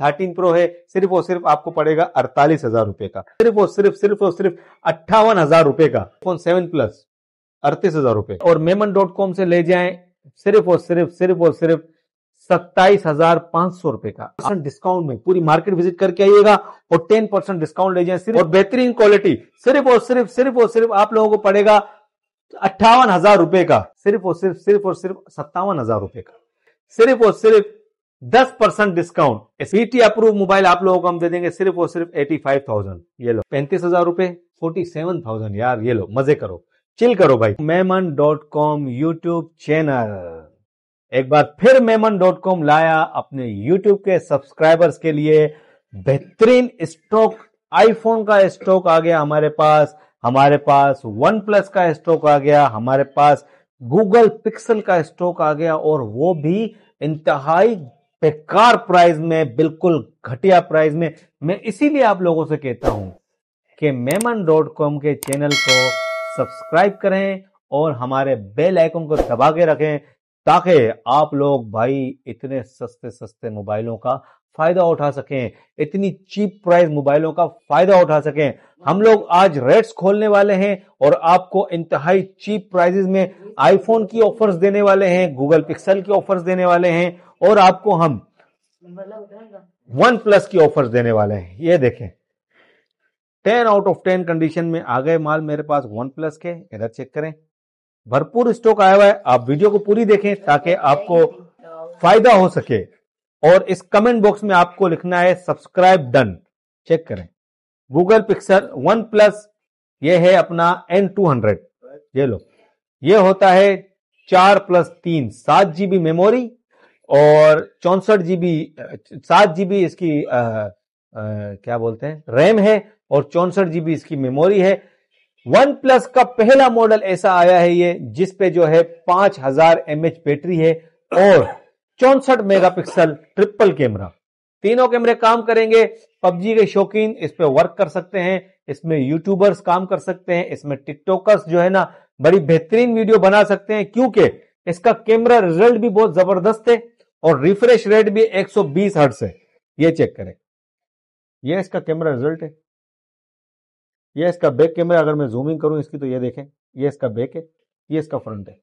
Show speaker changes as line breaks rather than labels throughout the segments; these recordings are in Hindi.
थर्टीन प्रो है सिर्फ और सिर्फ आपको पड़ेगा अड़तालीस हजार रुपए का सिर्फ और सिर्फ सिर्फ और सिर्फ अट्ठावन हजार रुपए का फोन सेवन प्लस अड़तीस हजार रुपए और मेमन डॉट कॉम से ले जाए सिर्फ और सिर्फ सिर्फ और सिर्फ सत्ताईस हजार पांच सौ रुपए का डिस्काउंट में पूरी मार्केट विजिट करके आइएगा और टेन परसेंट डिस्काउंट ले जाए सिर्फ और बेहतरीन क्वालिटी सिर्फ और सिर्फ सिर्फ और सिर्फ आप लोगों को पड़ेगा अट्ठावन हजार रुपए का सिर्फ और सिर्फ सिर्फ और सिर्फ सत्तावन हजार रुपए का सिर्फ और सिर्फ दस परसेंट डिस्काउंट सीटी अप्रूव मोबाइल आप लोगों को हम दे देंगे सिर्फ और सिर्फ एटी फाइव थाउजेंड ये लो पैंतीस हजार रूपए फोर्टी सेवन थाउजेंड यार ये लो मजे करो चिल करो भाई Memon dot com YouTube channel एक बार फिर मेमन डॉट कॉम लाया अपने यूट्यूब के सब्सक्राइबर्स के लिए बेहतरीन स्टॉक आईफोन का स्टॉक आ गया हमारे पास हमारे पास वन प्लस का स्टॉक आ गया हमारे पास गूगल पिक्सल का स्टॉक आ गया और वो भी इंतहाई बेकार प्राइस में बिल्कुल घटिया प्राइस में मैं इसीलिए आप लोगों से कहता हूं कि मेमन डॉट कॉम के चैनल को सब्सक्राइब करें और हमारे बेल आइकन को दबा के रखें ताकि आप लोग भाई इतने सस्ते सस्ते मोबाइलों का फायदा उठा सकें इतनी चीप प्राइस मोबाइलों का फायदा उठा सकें हम लोग आज रेट्स खोलने वाले हैं और आपको इंतहाई चीप प्राइजेस में आईफोन की ऑफर्स देने वाले हैं गूगल पिक्सल की ऑफर्स देने वाले हैं और आपको हम वन प्लस की ऑफर्स देने वाले हैं ये देखें ten out of ten condition में आ गए माल मेरे पास वन प्लस के इधर चेक करें भरपूर स्टॉक आया हुआ है आप वीडियो को पूरी देखें ताकि आपको फायदा हो सके और इस कमेंट बॉक्स में आपको लिखना है सब्सक्राइब डन चेक करें गूगल पिक्सल वन प्लस ये है अपना एन टू हंड्रेड ये लो ये होता है चार प्लस तीन सात जीबी मेमोरी और चौसठ जीबी सात जीबी इसकी आ, आ, क्या बोलते हैं रैम है और चौसठ जीबी इसकी मेमोरी है वन प्लस का पहला मॉडल ऐसा आया है ये जिस पे जो है पांच हजार एमएच बैटरी है और चौसठ मेगापिक्सल ट्रिपल कैमरा तीनों कैमरे काम करेंगे पबजी के शौकीन इस पे वर्क कर सकते हैं इसमें यूट्यूबर्स काम कर सकते हैं इसमें टिकटॉकर्स जो है ना बड़ी बेहतरीन वीडियो बना सकते हैं क्योंकि इसका कैमरा रिजल्ट भी बहुत जबरदस्त है और रिफ्रेश रेट भी 120 हर्ट्स है ये चेक करें ये इसका कैमरा रिजल्ट है ये इसका बैक कैमरा अगर मैं जूमिंग करूं इसकी तो ये देखें ये इसका बैक है ये इसका फ्रंट है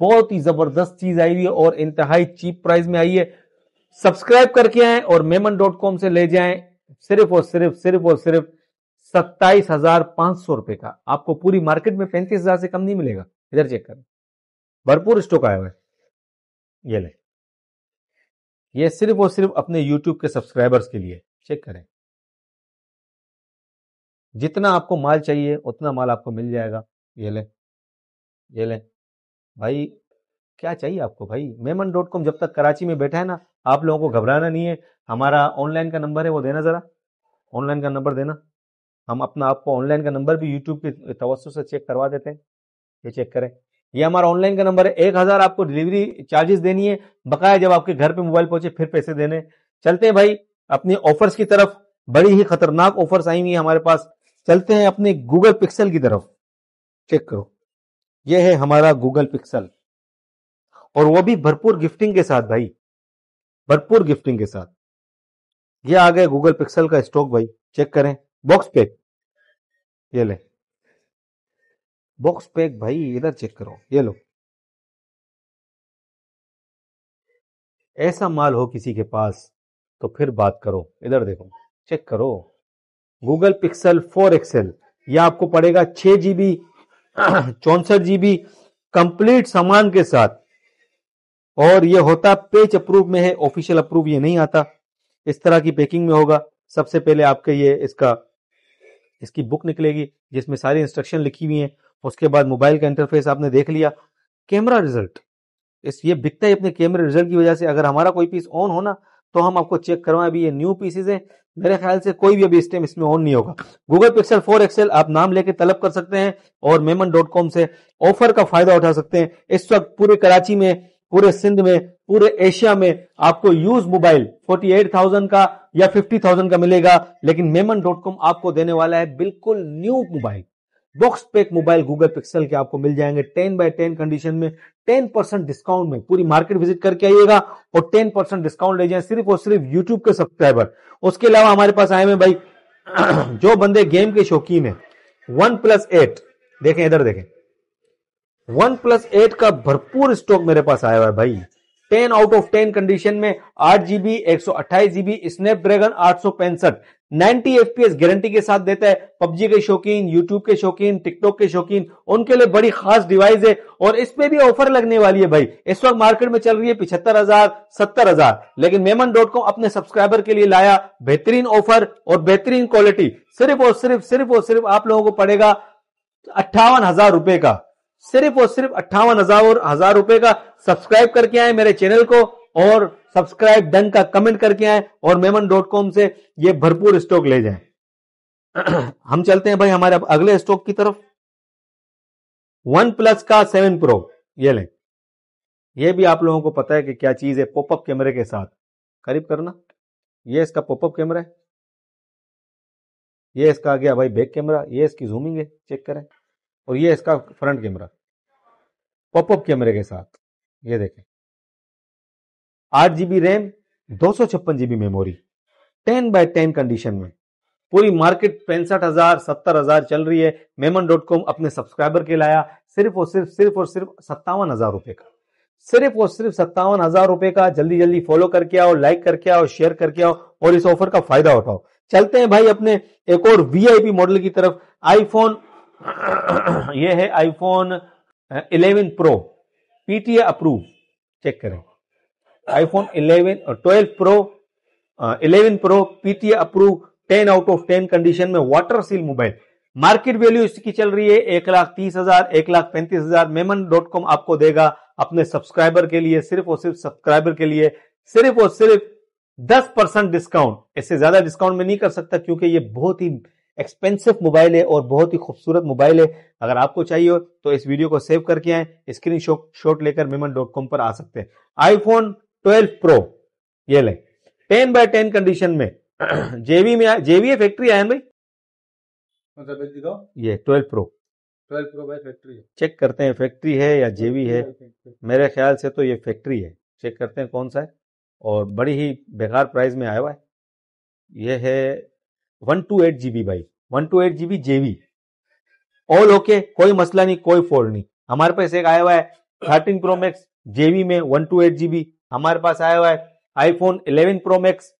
बहुत ही जबरदस्त चीज आई हुई है और इंतहाई चीप प्राइस में आई है सब्सक्राइब करके आए और मेमन डॉट कॉम से ले जाए सिर्फ और सिर्फ सिर्फ और सिर्फ सत्ताईस हजार पांच सौ रुपए का आपको पूरी मार्केट में पैंतीस हजार से कम नहीं मिलेगा इधर चेक कर भरपूर स्टॉक आया हुआ है ये ले ये सिर्फ और सिर्फ अपने यूट्यूब के सब्सक्राइबर्स के लिए चेक करें जितना आपको माल चाहिए उतना माल आपको मिल जाएगा ये ले ये ले भाई क्या चाहिए आपको भाई मेमन डॉट कॉम जब तक कराची में बैठा है ना आप लोगों को घबराना नहीं है हमारा ऑनलाइन का नंबर है वो देना ज़रा ऑनलाइन का नंबर देना हम अपना आपको ऑनलाइन का नंबर भी यूट्यूब के तवस्त से चेक करवा देते हैं ये चेक करें ये हमारा ऑनलाइन का नंबर है एक हज़ार आपको डिलीवरी चार्जेस देनी है बकाया जब आपके घर पे मोबाइल पहुंचे फिर पैसे देने चलते हैं भाई अपने ऑफर्स की तरफ बड़ी ही खतरनाक ऑफर्स आई हुई है हमारे पास चलते हैं अपने गूगल पिक्सल की तरफ चेक करो यह है हमारा गूगल पिक्सल और वो भी भरपूर गिफ्टिंग के साथ भाई भरपूर गिफ्टिंग के साथ ये आ गया गूगल पिक्सल का स्टॉक भाई चेक करें बॉक्स पैक ये ले बॉक्स पैक भाई इधर चेक करो ये लो ऐसा माल हो किसी के पास तो फिर बात करो इधर देखो चेक करो गूगल पिक्सल फोर एक्सएल यह आपको पड़ेगा छह जीबी चौसठ जीबी कंप्लीट सामान के साथ और यह होता पेज अप्रूव में है ऑफिशियल अप्रूव ये नहीं आता इस तरह की पैकिंग में होगा सबसे पहले आपके ये इसका इसकी बुक निकलेगी जिसमें सारी इंस्ट्रक्शन लिखी हुई है उसके बाद मोबाइल का इंटरफेस आपने देख लिया कैमरा रिजल्ट इस ये बिकता है अपने कैमरे रिजल्ट की वजह से अगर हमारा कोई पीस ऑन हो ना तो हम आपको चेक करवाएं अभी ये न्यू पीसेज हैं मेरे ख्याल से कोई भी अभी इस टाइम इसमें ऑन नहीं होगा गूगल पिक्सल फोर एक्सएल आप नाम लेके तलब कर सकते हैं और मेमन डॉट कॉम से ऑफर का फायदा उठा सकते हैं इस वक्त पूरे कराची में पूरे सिंध में पूरे एशिया में आपको यूज मोबाइल 48,000 का या 50,000 का मिलेगा लेकिन मेमन डॉट कॉम आपको देने वाला है बिल्कुल new mobile box pack mobile Google Pixel के आपको मिल जाएंगे टेन बाय टेन कंडीशन में टेन परसेंट डिस्काउंट में पूरी मार्केट विजिट करके आइएगा और टेन परसेंट डिस्काउंट ले जाए सिर्फ और सिर्फ यूट्यूब के सब्सक्राइबर उसके अलावा हमारे पास आए हुए भाई जो बंदे गेम के शौकीन है वन प्लस एट देखें इधर देखें वन प्लस एट का भरपूर स्टॉक मेरे पास आया हुआ है भाई ten out of ten condition में आठ जीबी एक सौ अट्ठाईस जीबी स्नैपड्रैगन आठ सौ पैंसठ नाइनटी एफपीएस गारंटी के साथ देता है पबजी के शौकीन यूट्यूब के शौकीन टिकटॉक के शौकीन उनके लिए बड़ी खास डिवाइस है और इसमें भी ऑफर लगने वाली है भाई इस वक्त मार्केट में चल रही है पिछहत्तर हजार सत्तर हजार लेकिन मेमन डॉट कॉम अपने सब्सक्राइबर के लिए लाया बेहतरीन ऑफर और बेहतरीन क्वालिटी सिर्फ और सिर्फ सिर्फ और सिर्फ आप लोगों को पड़ेगा अट्ठावन हजार रुपए का सिर्फ और सिर्फ अट्ठावन हजार हजार रुपए का सब्सक्राइब करके आए मेरे चैनल को और सब्सक्राइब डन का कमेंट करके आए और मेमन डॉट कॉम से ये भरपूर स्टॉक ले जाए हम चलते हैं भाई हमारे अगले स्टॉक की तरफ वन प्लस का सेवन प्रो ये लें ये भी आप लोगों को पता है कि क्या चीज है पॉपअप कैमरे के साथ करीब करना ये इसका पॉपअप कैमरा है ये इसका आ गया भाई बैक कैमरा ये इसकी जूमिंग है चेक करें और ये इसका फ्रंट कैमरा पॉपअप कैमरे के साथ ये देखें आठ जीबी रैम दो सौ छप्पन GB memory ten by ten condition में पूरी मार्केट पैंसठ हजार सत्तर हजार चल रही है मेमन डॉट कॉम अपने सब्सक्राइबर के लाया सिर्फ और सिर्फ सिर्फ और सिर्फ सत्तावन हजार रुपए का सिर्फ और सिर्फ सत्तावन हजार रुपए का जल्दी जल्दी फॉलो करके आओ लाइक करके आओ शेयर करके आओ और इस ऑफर का फायदा उठाओ चलते हैं भाई अपने एक और वीआईपी मॉडल की तरफ आईफोन ये है iPhone 11 pro PTA approve check करें आईफोन 11 और 12 pro eleven pro PTA approve ten out of ten condition में water seal mobile market value इसकी चल रही है एक लाख तीस हजार एक लाख पैंतीस हजार मेमन डॉट कॉम आपको देगा अपने सब्सक्राइबर के लिए सिर्फ और सिर्फ सब्सक्राइबर के लिए सिर्फ और सिर्फ दस परसेंट डिस्काउंट इससे ज्यादा डिस्काउंट में नहीं कर सकता क्योंकि ये बहुत ही एक्सपेंसिव मोबाइल है और बहुत ही खूबसूरत मोबाइल है अगर आपको चाहिए हो तो इस वीडियो को सेव करके आए स्क्रीन शॉट लेकर मेमन डॉट कॉम पर आ सकते हैं आईफोन ट्वेल्व प्रो ये ले टेन बाय टेन कंडीशन में जेवी में जेवी है फैक्ट्री आयन भाई ये ट्वेल्व प्रो ट्वेल्व प्रो भाई फैक्ट्री चेक करते हैं फैक्ट्री है या जेवी है मेरे ख्याल से तो ये फैक्ट्री है चेक करते हैं कौन सा है और बड़ी ही बेकार प्राइस में आया हुआ है ये है वन टू एट जीबी भाई one two eight GB JV all okay कोई मसला नहीं कोई फॉल्ट नहीं हमारे पास एक आया हुआ है थर्टीन प्रो मैक्स जेवी में वन टू एट जीबी हमारे पास आया हुआ है iPhone eleven pro max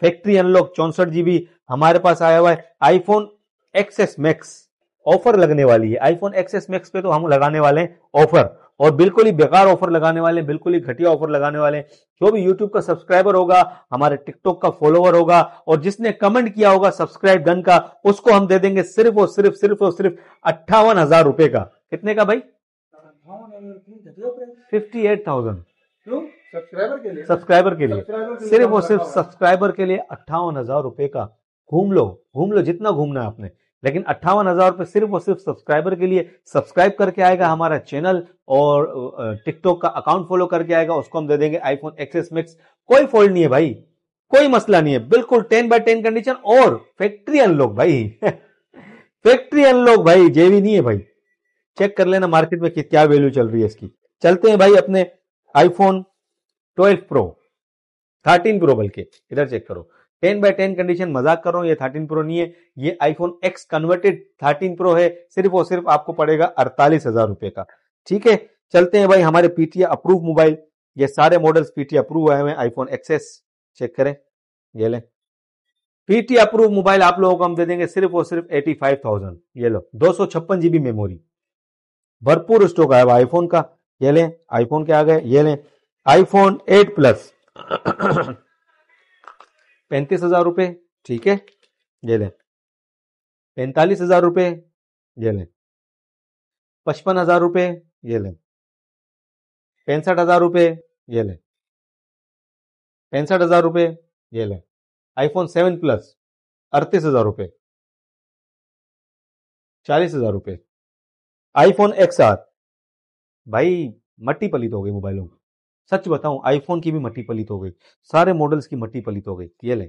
factory unlock चौसठ जीबी हमारे पास आया हुआ है आईफोन एक्सएस मैक्स ऑफर लगने वाली है आईफोन एक्सएस मैक्स पे तो हम लगाने वाले हैं ऑफर और बिल्कुल ही बेकार ऑफर लगाने वाले हैं बिल्कुल ही घटिया ऑफर लगाने वाले हैं जो भी यूट्यूब का सब्सक्राइबर होगा हमारे टिकटॉक का फॉलोवर होगा और जिसने कमेंट किया होगा सब्सक्राइब गन का उसको हम दे देंगे सिर्फ और सिर्फ सिर्फ और सिर्फ अट्ठावन हजार रुपए का कितने का भाई फिफ्टी एट थाउजेंड सब्सक्राइबर के लिए सब्सक्राइबर के लिए सिर्फ और सिर्फ सब्सक्राइबर के लिए अट्ठावन हजार रुपए का घूम लो घूम लो जितना घूमना है आपने लेकिन अट्ठावन हजार रुपए सिर्फ और सिर्फ सब्सक्राइबर के लिए सब्सक्राइब करके आएगा हमारा चैनल और टिकटॉक का अकाउंट फॉलो करके आएगा उसको हम दे देंगे आईफोन एक्सेस मिक्स कोई फॉल्ट नहीं है भाई कोई मसला नहीं है बिल्कुल टेन बाय टेन कंडीशन और फैक्ट्री अनलॉक भाई फैक्ट्री अनलॉक भाई जेवी नहीं है भाई चेक कर लेना मार्केट में क्या वैल्यू चल रही है इसकी चलते हैं भाई अपने iPhone twelve pro thirteen pro बल्कि इधर चेक करो टेन बाय टेन कंडीशन मजाक कर रहा हूँ ये थर्टीन प्रो नहीं है ये iPhone X converted thirteen pro है सिर्फ और सिर्फ आपको पड़ेगा अड़तालीस हजार रुपए का ठीक है चलते हैं भाई हमारे पीटीए अप्रूव मोबाइल ये सारे मॉडल्स पीटी अप्रूव आए हुए हैं आईफोन एक्सेस चेक करें ये लें पीटी अप्रूव मोबाइल आप लोगों को हम दे देंगे सिर्फ और सिर्फ एटी फाइव थाउजेंड ये लो दो सौ छप्पन जीबी मेमोरी भरपूर स्टॉक आया हुआ आईफोन का ये लें आईफोन के आ गए ये लें आईफोन एट प्लस पैंतीस हजार रुपये ठीक है ये लें पैंतालीस हजार रुपये ये लें पचपन हजार रुपये ये लें पैंसठ हजार रुपये ये लें पैंसठ हजार रुपये ये लें आईफोन सेवन प्लस अड़तीस हजार रुपये चालीस हजार रुपये आईफोन एक्स आर भाई मट्टी पलित तो हो गई मोबाइलों की सच बताऊं आईफोन की भी मट्टी पलित हो गई सारे मॉडल्स की मट्टी पलित हो गई ये ले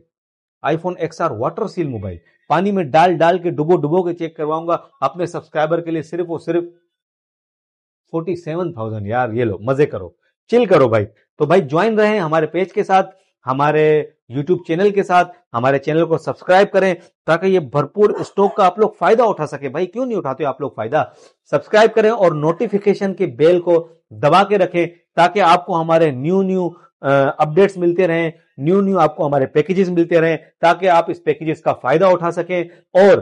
iPhone X R water seal mobile पानी में डाल डाल के डुबो डुबो के चेक करवाऊंगा अपने सब्सक्राइबर के लिए सिर्फ और सिर्फ फोर्टी सेवन थाउजेंड यार ये लो मजे करो चिल करो भाई तो भाई ज्वाइन रहे हमारे पेज के साथ हमारे यूट्यूब चैनल के साथ हमारे चैनल को सब्सक्राइब करें ताकि ये भरपूर स्टॉक का आप लोग फायदा उठा सके भाई क्यों नहीं उठाते आप लोग फायदा सब्सक्राइब करें और नोटिफिकेशन के बेल को दबा के रखें ताकि आपको हमारे न्यू न्यू अपडेट्स मिलते रहें न्यू न्यू आपको हमारे पैकेजेस मिलते रहें ताकि आप इस पैकेजेस का फायदा उठा सकें और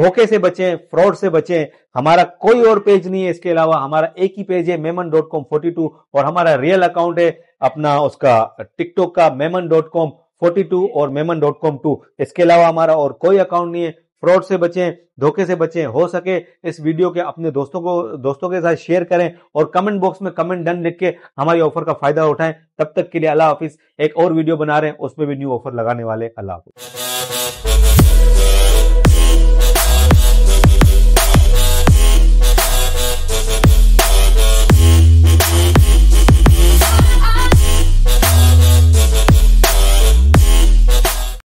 धोखे से बचें फ्रॉड से बचें हमारा कोई और पेज नहीं है इसके अलावा हमारा एक ही पेज है Memon dot com forty two और हमारा रियल अकाउंट है अपना उसका टिकटॉक का Memon dot com forty two और मेमन डॉट कॉम टू इसके अलावा हमारा और कोई अकाउंट नहीं है फ्रॉड से बचें धोखे से बचें हो सके इस वीडियो के अपने दोस्तों को दोस्तों के साथ शेयर करें और कमेंट बॉक्स में कमेंट डन लिख के हमारी ऑफर का फायदा उठाएं तब तक के लिए अल्लाह हाफिज एक और वीडियो बना रहे हैं उसमें भी न्यू ऑफर लगाने वाले अल्लाह हाफिज